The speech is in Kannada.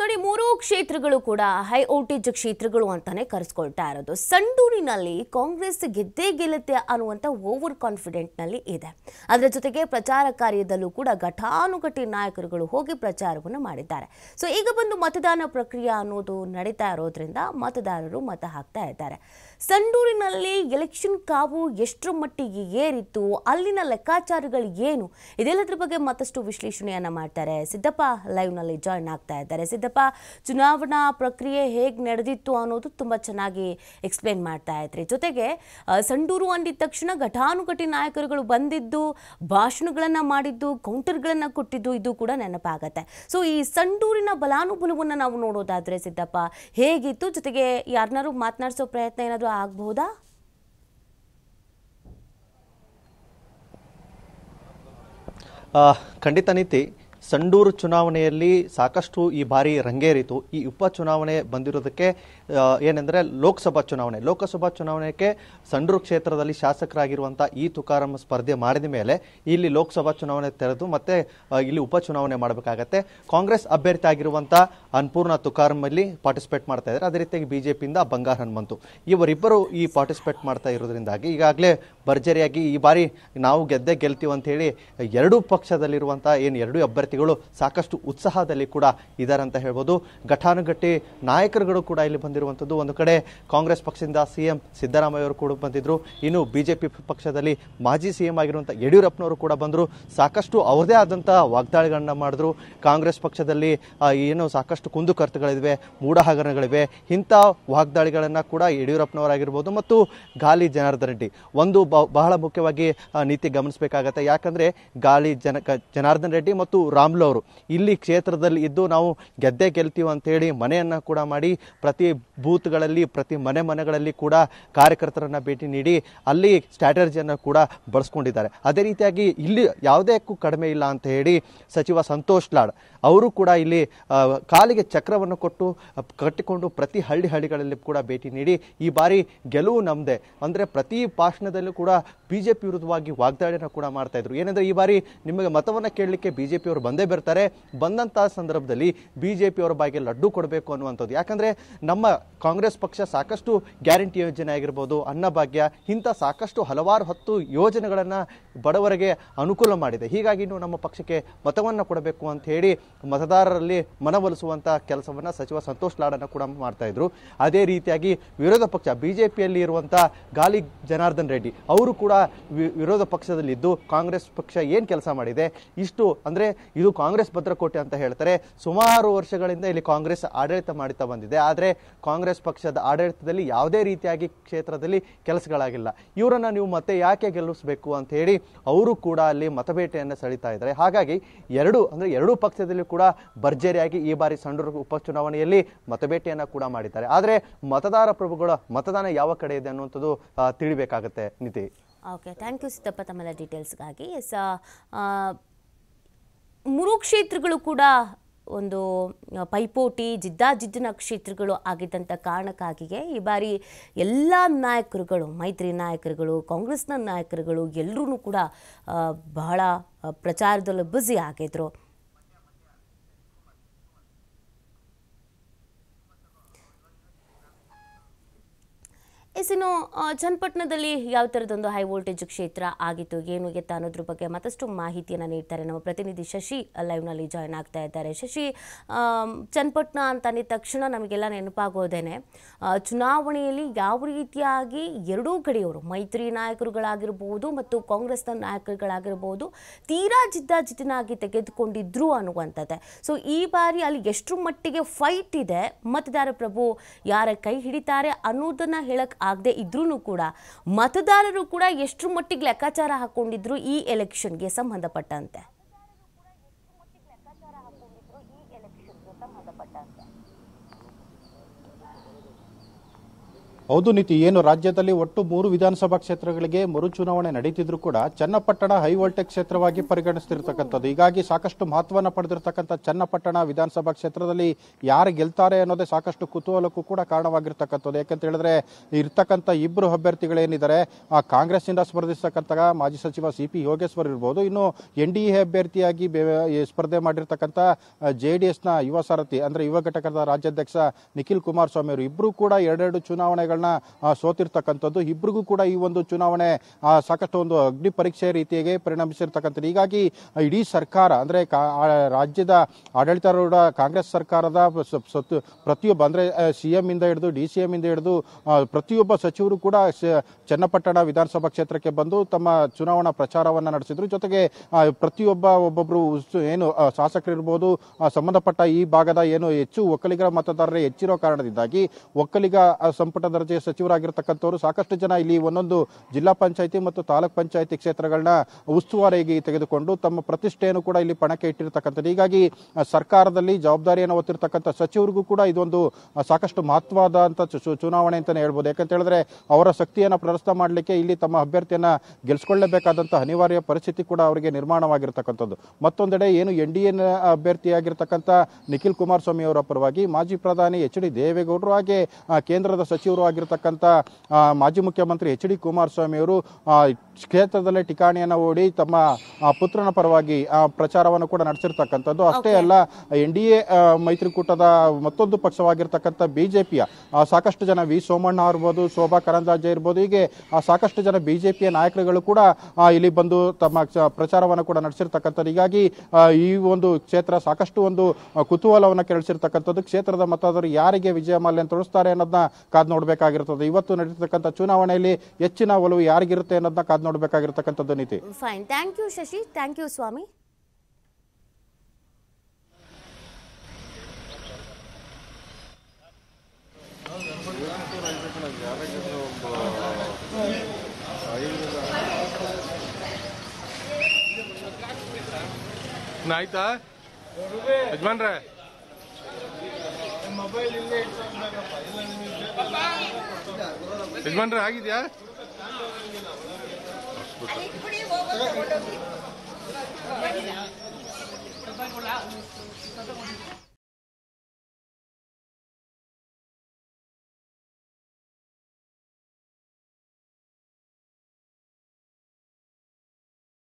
ನೋಡಿ ಮೂರು ಕ್ಷೇತ್ರಗಳು ಕೂಡ ಹೈ ವೋಲ್ಟೇಜ್ ಕ್ಷೇತ್ರಗಳು ಅಂತಾನೆ ಕರೆಸ್ಕೊಳ್ತಾ ಇರೋದು ಸಂಡೂರಿನಲ್ಲಿ ಕಾಂಗ್ರೆಸ್ ಗೆದ್ದೇ ಗೆಲ್ಲುತ್ತೆ ಅನ್ನುವಂಥ ಓವರ್ ಕಾನ್ಫಿಡೆಂಟ್ನಲ್ಲಿ ಇದೆ ಅದರ ಜೊತೆಗೆ ಪ್ರಚಾರ ಕಾರ್ಯದಲ್ಲೂ ಕೂಡ ಘಟಾನುಘಟಿ ನಾಯಕರುಗಳು ಹೋಗಿ ಪ್ರಚಾರವನ್ನು ಮಾಡಿದ್ದಾರೆ ಸೊ ಈಗ ಬಂದು ಮತದಾನ ಪ್ರಕ್ರಿಯೆ ಅನ್ನೋದು ನಡೀತಾ ಇರೋದ್ರಿಂದ ಮತದಾರರು ಮತ ಹಾಕ್ತಾ ಇದ್ದಾರೆ ಸಂಡೂರಿನಲ್ಲಿ ಎಲೆಕ್ಷನ್ ಕಾವು ಎಷ್ಟರ ಮಟ್ಟಿಗೆ ಏರಿತ್ತು ಅಲ್ಲಿನ ಲೆಕ್ಕಾಚಾರಗಳು ಏನು ಇದೆಲ್ಲದರ ಬಗ್ಗೆ ಮತ್ತಷ್ಟು ವಿಶ್ಲೇಷಣೆಯನ್ನು ಮಾಡ್ತಾರೆ ಸಿದ್ದಪ್ಪ ಲೈವ್ನಲ್ಲಿ ಜಾಯ್ನ್ ಆಗ್ತಾ ಇದ್ದಾರೆ ಸಿದ್ದಪ್ಪ ಚುನಾವಣಾ ಪ್ರಕ್ರಿಯೆ ಹೇಗೆ ನಡೆದಿತ್ತು ಅನ್ನೋದು ತುಂಬ ಚೆನ್ನಾಗಿ ಎಕ್ಸ್ಪ್ಲೇನ್ ಮಾಡ್ತಾ ಇದ್ರಿ ಜೊತೆಗೆ ಸಂಡೂರು ಅಂದಿದ ತಕ್ಷಣ ಘಟಾನುಘಟಿ ನಾಯಕರುಗಳು ಬಂದಿದ್ದು ಭಾಷಣಗಳನ್ನು ಮಾಡಿದ್ದು ಕೌಂಟರ್ಗಳನ್ನು ಕೊಟ್ಟಿದ್ದು ಇದು ಕೂಡ ನೆನಪಾಗತ್ತೆ ಸೊ ಈ ಸಂಡೂರಿನ ಬಲಾನುಬಲವನ್ನು ನಾವು ನೋಡೋದಾದರೆ ಸಿದ್ದಪ್ಪ ಹೇಗಿತ್ತು ಜೊತೆಗೆ ಯಾರನ್ನಾರು ಮಾತನಾಡಿಸೋ ಪ್ರಯತ್ನ ಏನಾದರೂ ಆಗಬಹುದಾ ಖಂಡಿತ ನೀತಿ ಸಂಡೂರು ಚುನಾವಣೆಯಲ್ಲಿ ಸಾಕಷ್ಟು ಈ ಬಾರಿ ರಂಗೇರಿತು ಈ ಉಪಚುನಾವಣೆ ಬಂದಿರೋದಕ್ಕೆ ಏನೆಂದರೆ ಲೋಕಸಭಾ ಚುನಾವಣೆ ಲೋಕಸಭಾ ಚುನಾವಣೆಗೆ ಸಂಡೂರು ಕ್ಷೇತ್ರದಲ್ಲಿ ಶಾಸಕರಾಗಿರುವಂಥ ಈ ತುಕಾರಾಮ್ ಸ್ಪರ್ಧೆ ಮಾಡಿದ ಮೇಲೆ ಇಲ್ಲಿ ಲೋಕಸಭಾ ಚುನಾವಣೆ ತೆರೆದು ಮತ್ತೆ ಇಲ್ಲಿ ಉಪಚುನಾವಣೆ ಮಾಡಬೇಕಾಗತ್ತೆ ಕಾಂಗ್ರೆಸ್ ಅಭ್ಯರ್ಥಿ ಆಗಿರುವಂಥ ಅನ್ಪೂರ್ಣ ತುಕಾರಾಮ್ ಅಲ್ಲಿ ಪಾರ್ಟಿಸಿಪೇಟ್ ಮಾಡ್ತಾ ಇದ್ದಾರೆ ಅದೇ ರೀತಿಯಾಗಿ ಬಿ ಜೆ ಪಿಯಿಂದ ಬಂಗಾರ ಹನುಮಂತು ಇವರಿಬ್ಬರು ಈ ಪಾರ್ಟಿಸಿಪೇಟ್ ಮಾಡ್ತಾ ಇರೋದ್ರಿಂದಾಗಿ ಈಗಾಗಲೇ ಭರ್ಜರಿಯಾಗಿ ಈ ಬಾರಿ ನಾವು ಗೆದ್ದೇ ಗೆಲ್ತೀವಿ ಅಂತ ಹೇಳಿ ಎರಡೂ ಪಕ್ಷದಲ್ಲಿರುವಂಥ ಏನು ಎರಡೂ ಅಭ್ಯರ್ಥಿ ಅಭ್ಯರ್ಥಿಗಳು ಸಾಕಷ್ಟು ಉತ್ಸಾಹದಲ್ಲಿ ಕೂಡ ಇದ್ದಾರೆ ಅಂತ ಹೇಳ್ಬೋದು ಘಟಾನುಘಟಿ ನಾಯಕರುಗಳು ಕೂಡ ಇಲ್ಲಿ ಬಂದಿರುವಂಥದ್ದು ಒಂದು ಕಡೆ ಕಾಂಗ್ರೆಸ್ ಪಕ್ಷದಿಂದ ಸಿ ಎಂ ಸಿದ್ದರಾಮಯ್ಯ ಅವರು ಕೂಡ ಬಂದಿದ್ರು ಇನ್ನು ಬಿಜೆಪಿ ಪಕ್ಷದಲ್ಲಿ ಮಾಜಿ ಸಿಎಂ ಆಗಿರುವಂಥ ಯಡಿಯೂರಪ್ಪನವರು ಕೂಡ ಬಂದರು ಸಾಕಷ್ಟು ಅವರದೇ ಆದಂಥ ವಾಗ್ದಾಳಿಗಳನ್ನ ಮಾಡಿದ್ರು ಕಾಂಗ್ರೆಸ್ ಪಕ್ಷದಲ್ಲಿ ಏನು ಸಾಕಷ್ಟು ಕುಂದುಕರ್ತುಗಳಿವೆ ಮೂಢಹಗರಣಗಳಿವೆ ಇಂಥ ವಾಗ್ದಾಳಿಗಳನ್ನು ಕೂಡ ಯಡಿಯೂರಪ್ಪನವರಾಗಿರ್ಬೋದು ಮತ್ತು ಗಾಲಿ ಜನಾರ್ದನ್ ರೆಡ್ಡಿ ಒಂದು ಬಹಳ ಮುಖ್ಯವಾಗಿ ನೀತಿ ಗಮನಿಸಬೇಕಾಗತ್ತೆ ಯಾಕಂದರೆ ಗಾಲಿ ಜನ ಜನಾರ್ದನ್ ರೆಡ್ಡಿ ಮತ್ತು ರಾಮ್ಲು ಅವರು ಇಲ್ಲಿ ಕ್ಷೇತ್ರದಲ್ಲಿ ಇದ್ದು ನಾವು ಗೆದ್ದೆ ಗೆಲ್ತೀವಿ ಅಂತೇಳಿ ಮನೆಯನ್ನು ಕೂಡ ಮಾಡಿ ಪ್ರತಿ ಬೂತ್ಗಳಲ್ಲಿ ಪ್ರತಿ ಮನೆ ಮನೆಗಳಲ್ಲಿ ಕೂಡ ಕಾರ್ಯಕರ್ತರನ್ನು ಭೇಟಿ ನೀಡಿ ಅಲ್ಲಿ ಸ್ಟ್ರಾಟಜಿಯನ್ನು ಕೂಡ ಬಳಸ್ಕೊಂಡಿದ್ದಾರೆ ಅದೇ ರೀತಿಯಾಗಿ ಇಲ್ಲಿ ಯಾವುದಕ್ಕೂ ಕಡಿಮೆ ಇಲ್ಲ ಅಂತ ಹೇಳಿ ಸಚಿವ ಸಂತೋಷ್ ಲಾಡ್ ಅವರು ಕೂಡ ಇಲ್ಲಿ ಕಾಲಿಗೆ ಚಕ್ರವನ್ನು ಕೊಟ್ಟು ಕಟ್ಟಿಕೊಂಡು ಪ್ರತಿ ಹಳ್ಳಿ ಹಳ್ಳಿಗಳಲ್ಲಿ ಕೂಡ ಭೇಟಿ ನೀಡಿ ಈ ಬಾರಿ ಗೆಲುವು ನಮ್ಮದೇ ಅಂದರೆ ಪ್ರತಿ ಭಾಷಣದಲ್ಲೂ ಕೂಡ ಬಿ ಜೆ ಪಿ ವಿರುದ್ಧವಾಗಿ ವಾಗ್ದಾಳಿಯನ್ನು ಕೂಡ ಮಾಡ್ತಾಯಿದ್ರು ಏನೆಂದರೆ ಈ ಬಾರಿ ನಿಮಗೆ ಮತವನ್ನು ಕೇಳಲಿಕ್ಕೆ ಬಿ ಜೆ ಪಿಯವರು ಬಂದೇ ಬರ್ತಾರೆ ಬಂದಂತಹ ಸಂದರ್ಭದಲ್ಲಿ ಬಿ ಜೆ ಪಿಯವರ ಬಾಯಿಗೆ ಲಡ್ಡು ಕೊಡಬೇಕು ಅನ್ನುವಂಥದ್ದು ಯಾಕಂದರೆ ನಮ್ಮ ಕಾಂಗ್ರೆಸ್ ಪಕ್ಷ ಸಾಕಷ್ಟು ಗ್ಯಾರಂಟಿ ಯೋಜನೆ ಆಗಿರ್ಬೋದು ಅನ್ನಭಾಗ್ಯ ಇಂಥ ಸಾಕಷ್ಟು ಹಲವಾರು ಹತ್ತು ಯೋಜನೆಗಳನ್ನು ಬಡವರಿಗೆ ಅನುಕೂಲ ಮಾಡಿದೆ ಹೀಗಾಗಿ ನೀವು ನಮ್ಮ ಪಕ್ಷಕ್ಕೆ ಮತವನ್ನು ಕೊಡಬೇಕು ಅಂತ ಹೇಳಿ ಮತದಾರರಲ್ಲಿ ಮನವೊಲಿಸುವಂತಹ ಕೆಲಸವನ್ನು ಸಚಿವ ಸಂತೋಷ್ ಲಾಡನ್ನು ಕೂಡ ಮಾಡ್ತಾ ಇದ್ರು ಅದೇ ರೀತಿಯಾಗಿ ವಿರೋಧ ಪಕ್ಷ ಬಿಜೆಪಿಯಲ್ಲಿ ಜೆ ಇರುವಂಥ ಗಾಲಿ ಜನಾರ್ದನ್ ರೆಡ್ಡಿ ಅವರು ಕೂಡ ವಿರೋಧ ಪಕ್ಷದಲ್ಲಿದ್ದು ಕಾಂಗ್ರೆಸ್ ಪಕ್ಷ ಏನು ಕೆಲಸ ಮಾಡಿದೆ ಇಷ್ಟು ಅಂದರೆ ಇದು ಕಾಂಗ್ರೆಸ್ ಭದ್ರಕೋಟೆ ಅಂತ ಹೇಳ್ತಾರೆ ಸುಮಾರು ವರ್ಷಗಳಿಂದ ಇಲ್ಲಿ ಕಾಂಗ್ರೆಸ್ ಆಡಳಿತ ಮಾಡುತ್ತಾ ಬಂದಿದೆ ಆದರೆ ಕಾಂಗ್ರೆಸ್ ಪಕ್ಷದ ಆಡಳಿತದಲ್ಲಿ ಯಾವುದೇ ರೀತಿಯಾಗಿ ಕ್ಷೇತ್ರದಲ್ಲಿ ಕೆಲಸಗಳಾಗಿಲ್ಲ ಇವರನ್ನು ನೀವು ಮತ್ತೆ ಯಾಕೆ ಗೆಲ್ಲಿಸಬೇಕು ಅಂತ ಹೇಳಿ ಅವರು ಕೂಡ ಅಲ್ಲಿ ಮತಬೇಟೆಯನ್ನು ಸೆಳೀತಾ ಇದ್ದಾರೆ ಹಾಗಾಗಿ ಎರಡು ಅಂದರೆ ಎರಡೂ ಪಕ್ಷದಲ್ಲಿ ಕೂಡ ಭರ್ಜರಿಯಾಗಿ ಈ ಬಾರಿ ಸಂಡೂರ ಉಪಚುನಾವಣೆಯಲ್ಲಿ ಮತಬೇಟೆಯನ್ನು ಕೂಡ ಮಾಡಿದ್ದಾರೆ ಆದರೆ ಮತದಾರ ಪ್ರಭುಗಳ ಮತದಾನ ಯಾವ ಕಡೆ ಇದೆ ಅನ್ನುವಂಥದ್ದು ತಿಳಿಬೇಕಾಗುತ್ತೆ Niti okay thank you Siddappa ತಮ್ಮೆಲ್ಲ ಡೀಟೇಲ್ಸ್ಗಾಗಿ ಎಸ್ ಮೂರು ಕ್ಷೇತ್ರಗಳು ಕೂಡ ಒಂದು ಪೈಪೋಟಿ ಜಿದ್ದಾಜಿದ್ದಿನ ಕ್ಷೇತ್ರಗಳು ಆಗಿದ್ದಂಥ ಕಾರಣಕ್ಕಾಗಿಗೆ ಈ ಬಾರಿ ಎಲ್ಲ ನಾಯಕರುಗಳು ಮೈತ್ರಿ ನಾಯಕರುಗಳು ಕಾಂಗ್ರೆಸ್ನ ನಾಯಕರುಗಳು ಎಲ್ಲರೂ ಕೂಡ ಬಹಳ ಪ್ರಚಾರದಲ್ಲಿ ಬ್ಯುಸಿ ಆಗಿದ್ರು ಎಸ್ ಚನ್ನಪಟ್ಟಣದಲ್ಲಿ ಯಾವ ಥರದೊಂದು ಹೈ ವೋಲ್ಟೇಜ್ ಕ್ಷೇತ್ರ ಆಗಿತ್ತು ಏನು ಎತ್ತ ಅನ್ನೋದ್ರ ಬಗ್ಗೆ ಮತ್ತಷ್ಟು ಮಾಹಿತಿಯನ್ನು ನೀಡ್ತಾರೆ ನಮ್ಮ ಪ್ರತಿನಿಧಿ ಶಶಿ ಲೈವ್ನಲ್ಲಿ ಜಾಯ್ನ್ ಆಗ್ತಾ ಇದ್ದಾರೆ ಶಶಿ ಚನ್ನಪಟ್ಟಣ ಅಂತ ಅಂದಿದ ತಕ್ಷಣ ನಮಗೆಲ್ಲ ನೆನಪಾಗೋದೇನೆ ಚುನಾವಣೆಯಲ್ಲಿ ಯಾವ ರೀತಿಯಾಗಿ ಎರಡೂ ಕಡೆಯವರು ಮೈತ್ರಿ ನಾಯಕರುಗಳಾಗಿರ್ಬೋದು ಮತ್ತು ಕಾಂಗ್ರೆಸ್ನ ನಾಯಕರುಗಳಾಗಿರ್ಬೋದು ತೀರಾ ಜಿದ್ದಾಜಿದ್ದಿನಾಗಿ ತೆಗೆದುಕೊಂಡಿದ್ರು ಅನ್ನುವಂಥದ್ದೇ ಸೊ ಈ ಬಾರಿ ಅಲ್ಲಿ ಎಷ್ಟು ಮಟ್ಟಿಗೆ ಫೈಟ್ ಇದೆ ಮತದಾರ ಪ್ರಭು ಯಾರ ಕೈ ಹಿಡಿತಾರೆ ಅನ್ನೋದನ್ನ ಹೇಳಕ್ಕೆ ಆಗದೆ ಇದ್ರೂ ಕೂಡ ಮತದಾರರು ಕೂಡ ಎಷ್ಟು ಮಟ್ಟಿಗೆ ಲೆಕ್ಕಾಚಾರ ಹಾಕೊಂಡಿದ್ರು ಈ ಎಲೆಕ್ಷನ್ಗೆ ಸಂಬಂಧಪಟ್ಟಂತೆ ಹೌದು ನೀತಿ ಏನು ರಾಜ್ಯದಲ್ಲಿ ಒಟ್ಟು ಮೂರು ವಿಧಾನಸಭಾ ಕ್ಷೇತ್ರಗಳಿಗೆ ಮರುಚುನಾವಣೆ ನಡೀತಿದ್ರು ಕೂಡ ಚನ್ನಪಟ್ಟಣ ಹೈವೋಲ್ಟೇಜ್ ಕ್ಷೇತ್ರವಾಗಿ ಪರಿಗಣಿಸ್ತಿರ್ತಕ್ಕಂಥದ್ದು ಹೀಗಾಗಿ ಸಾಕಷ್ಟು ಮಹತ್ವನ ಪಡೆದಿರತಕ್ಕಂಥ ಚನ್ನಪಟ್ಟಣ ವಿಧಾನಸಭಾ ಕ್ಷೇತ್ರದಲ್ಲಿ ಯಾರು ಗೆಲ್ತಾರೆ ಅನ್ನೋದೇ ಸಾಕಷ್ಟು ಕುತೂಹಲಕ್ಕೂ ಕೂಡ ಕಾರಣವಾಗಿರ್ತಕ್ಕಂಥದ್ದು ಯಾಕಂತ ಹೇಳಿದ್ರೆ ಇರ್ತಕ್ಕಂಥ ಇಬ್ಬರು ಅಭ್ಯರ್ಥಿಗಳೇನಿದ್ದಾರೆ ಆ ಕಾಂಗ್ರೆಸ್ನಿಂದ ಸ್ಪರ್ಧಿಸತಕ್ಕಂಥ ಮಾಜಿ ಸಚಿವ ಸಿ ಪಿ ಯೋಗೇಶ್ವರ್ ಇರ್ಬೋದು ಇನ್ನು ಎನ್ ಡಿ ಎ ಅಭ್ಯರ್ಥಿಯಾಗಿ ಸ್ಪರ್ಧೆ ಮಾಡಿರ್ತಕ್ಕಂಥ ಜೆ ಡಿ ಎಸ್ನ ಯುವ ಸಾರಥಿ ಅಂದರೆ ಯುವ ಘಟಕದ ರಾಜ್ಯಾಧ್ಯಕ್ಷ ನಿಖಿಲ್ ಕುಮಾರಸ್ವಾಮಿ ಅವರು ಇಬ್ಬರು ಕೂಡ ಎರಡೆರಡು ಚುನಾವಣೆಗಳು ಸೋತಿರ್ತಕ್ಕಂಥದ್ದು ಇಬ್ಬರಿಗೂ ಕೂಡ ಈ ಒಂದು ಚುನಾವಣೆ ಸಾಕಷ್ಟು ಒಂದು ಅಗ್ನಿ ಪರೀಕ್ಷೆ ರೀತಿಯಾಗಿ ಪರಿಣಮಿಸಿರ್ತಕ್ಕಂಥದ್ದು ಹೀಗಾಗಿ ಇಡೀ ಸರ್ಕಾರ ಅಂದ್ರೆ ರಾಜ್ಯದ ಆಡಳಿತಾರೂಢ ಕಾಂಗ್ರೆಸ್ ಸರ್ಕಾರದ ಪ್ರತಿಯೊಬ್ಬ ಅಂದ್ರೆ ಸಿ ಎಂ ಇಂದ ಹಿಡಿದು ಡಿ ಸಿ ಎಂ ಇಂದ ಹಿಡಿದು ಪ್ರತಿಯೊಬ್ಬ ಸಚಿವರು ಕೂಡ ಚನ್ನಪಟ್ಟಣ ವಿಧಾನಸಭಾ ಕ್ಷೇತ್ರಕ್ಕೆ ಬಂದು ತಮ್ಮ ಚುನಾವಣಾ ಪ್ರಚಾರವನ್ನು ನಡೆಸಿದ್ರು ಜೊತೆಗೆ ಪ್ರತಿಯೊಬ್ಬ ಒಬ್ಬೊಬ್ರು ಏನು ಶಾಸಕರಿರ್ಬೋದು ಸಂಬಂಧಪಟ್ಟ ಈ ಭಾಗದ ಏನು ಹೆಚ್ಚು ಒಕ್ಕಲಿಗರ ಮತದಾರರೇ ಹೆಚ್ಚಿರೋ ಕಾರಣದಿಂದಾಗಿ ಒಕ್ಕಲಿಗ ಸಂಪುಟ ಸಚಿವರಾಗಿರ್ತಕ್ಕಂಥವರು ಸಾಕಷ್ಟು ಜನ ಇಲ್ಲಿ ಒಂದೊಂದು ಜಿಲ್ಲಾ ಪಂಚಾಯಿತಿ ಮತ್ತು ತಾಲೂಕ್ ಪಂಚಾಯಿತಿ ಕ್ಷೇತ್ರಗಳನ್ನ ಉಸ್ತುವಾರಿಯಾಗಿ ತೆಗೆದುಕೊಂಡು ತಮ್ಮ ಪ್ರತಿಷ್ಠೆಯನ್ನು ಕೂಡ ಇಲ್ಲಿ ಪಣಕ್ಕೆ ಇಟ್ಟಿರ್ತಕ್ಕಂಥದ್ದು ಹೀಗಾಗಿ ಸರ್ಕಾರದಲ್ಲಿ ಜವಾಬ್ದಾರಿಯನ್ನು ಹೊತ್ತಿರ್ತಕ್ಕಂಥ ಸಚಿವರಿಗೂ ಕೂಡ ಇದೊಂದು ಸಾಕಷ್ಟು ಅಂತ ಚುನಾವಣೆ ಅಂತಲೇ ಹೇಳ್ಬೋದು ಯಾಕಂತ ಹೇಳಿದ್ರೆ ಅವರ ಶಕ್ತಿಯನ್ನು ಪ್ರದರ್ಶನ ಮಾಡಲಿಕ್ಕೆ ಇಲ್ಲಿ ತಮ್ಮ ಅಭ್ಯರ್ಥಿಯನ್ನ ಗೆಲ್ಲಿಸಿಕೊಳ್ಳಬೇಕಾದಂತಹ ಅನಿವಾರ್ಯ ಪರಿಸ್ಥಿತಿ ಕೂಡ ಅವರಿಗೆ ನಿರ್ಮಾಣವಾಗಿರ್ತಕ್ಕಂಥದ್ದು ಮತ್ತೊಂದೆಡೆ ಏನು ಎನ್ ಡಿ ಎನ್ ಅಭ್ಯರ್ಥಿಯಾಗಿರ್ತಕ್ಕಂಥ ನಿಖಿಲ್ ಕುಮಾರಸ್ವಾಮಿ ಅವರ ಪರವಾಗಿ ಮಾಜಿ ಪ್ರಧಾನಿ ಎಚ್ ಡಿ ದೇವೇಗೌಡರು ಹಾಗೆ ಕೇಂದ್ರದ ಸಚಿವರು ಆಗಿ ಆಗಿರ್ತಕ್ಕಂಥ ಮಾಜಿ ಮುಖ್ಯಮಂತ್ರಿ ಎಚ್ ಡಿ ಕುಮಾರಸ್ವಾಮಿ ಅವರು ಕ್ಷೇತ್ರದಲ್ಲೇ ಠಿಕಾಣಿಯನ್ನು ಓಡಿ ತಮ್ಮ ಪುತ್ರನ ಪರವಾಗಿ ಪ್ರಚಾರವನ್ನು ಕೂಡ ನಡೆಸಿರ್ತಕ್ಕಂಥದ್ದು ಅಷ್ಟೇ ಅಲ್ಲ ಎನ್ ಡಿ ಎ ಮೈತ್ರಿಕೂಟದ ಮತ್ತೊಂದು ಪಕ್ಷವಾಗಿರ್ತಕ್ಕಂಥ ಬಿಜೆಪಿಯ ಸಾಕಷ್ಟು ಜನ ವಿ ಸೋಮಣ್ಣ ಇರ್ಬೋದು ಶೋಭಾ ಕರಂದಾಜೆ ಇರ್ಬೋದು ಹೀಗೆ ಸಾಕಷ್ಟು ಜನ ಬಿಜೆಪಿಯ ನಾಯಕರುಗಳು ಕೂಡ ಇಲ್ಲಿ ಬಂದು ತಮ್ಮ ಪ್ರಚಾರವನ್ನು ಕೂಡ ನಡೆಸಿರ್ತಕ್ಕಂಥದ್ದು ಹೀಗಾಗಿ ಈ ಒಂದು ಕ್ಷೇತ್ರ ಸಾಕಷ್ಟು ಒಂದು ಕುತೂಹಲವನ್ನು ಕೆಳಸಿರ್ತಕ್ಕಂಥದ್ದು ಕ್ಷೇತ್ರದ ಮತದಾರರು ಯಾರಿಗೆ ವಿಜಯ ಮಾಲ್ಯ ತೋರಿಸ್ತಾರೆ ಅನ್ನೋದನ್ನ ಕಾದ್ ನೋಡಬೇಕಾಗಿರ್ತದೆ ಇವತ್ತು ನಡೀತಕ್ಕಂಥ ಚುನಾವಣೆಯಲ್ಲಿ ಹೆಚ್ಚಿನ ಒಲವು ಯಾರಿಗಿರುತ್ತೆ ಅನ್ನೋದನ್ನ ಕಾದ್ ನೋಡಬೇಕಾಗಿರ್ತಕ್ಕಂಥದ್ದು Neeti fine thank you Shashi thank you ಸ್ವಾಮಿ ಆಯ್ತಾ ಯಜಮಾನ್ರೆ ಯಜಮಾನ್ರೆ ಆಗಿದ್ಯಾ ಹೋಗೋದು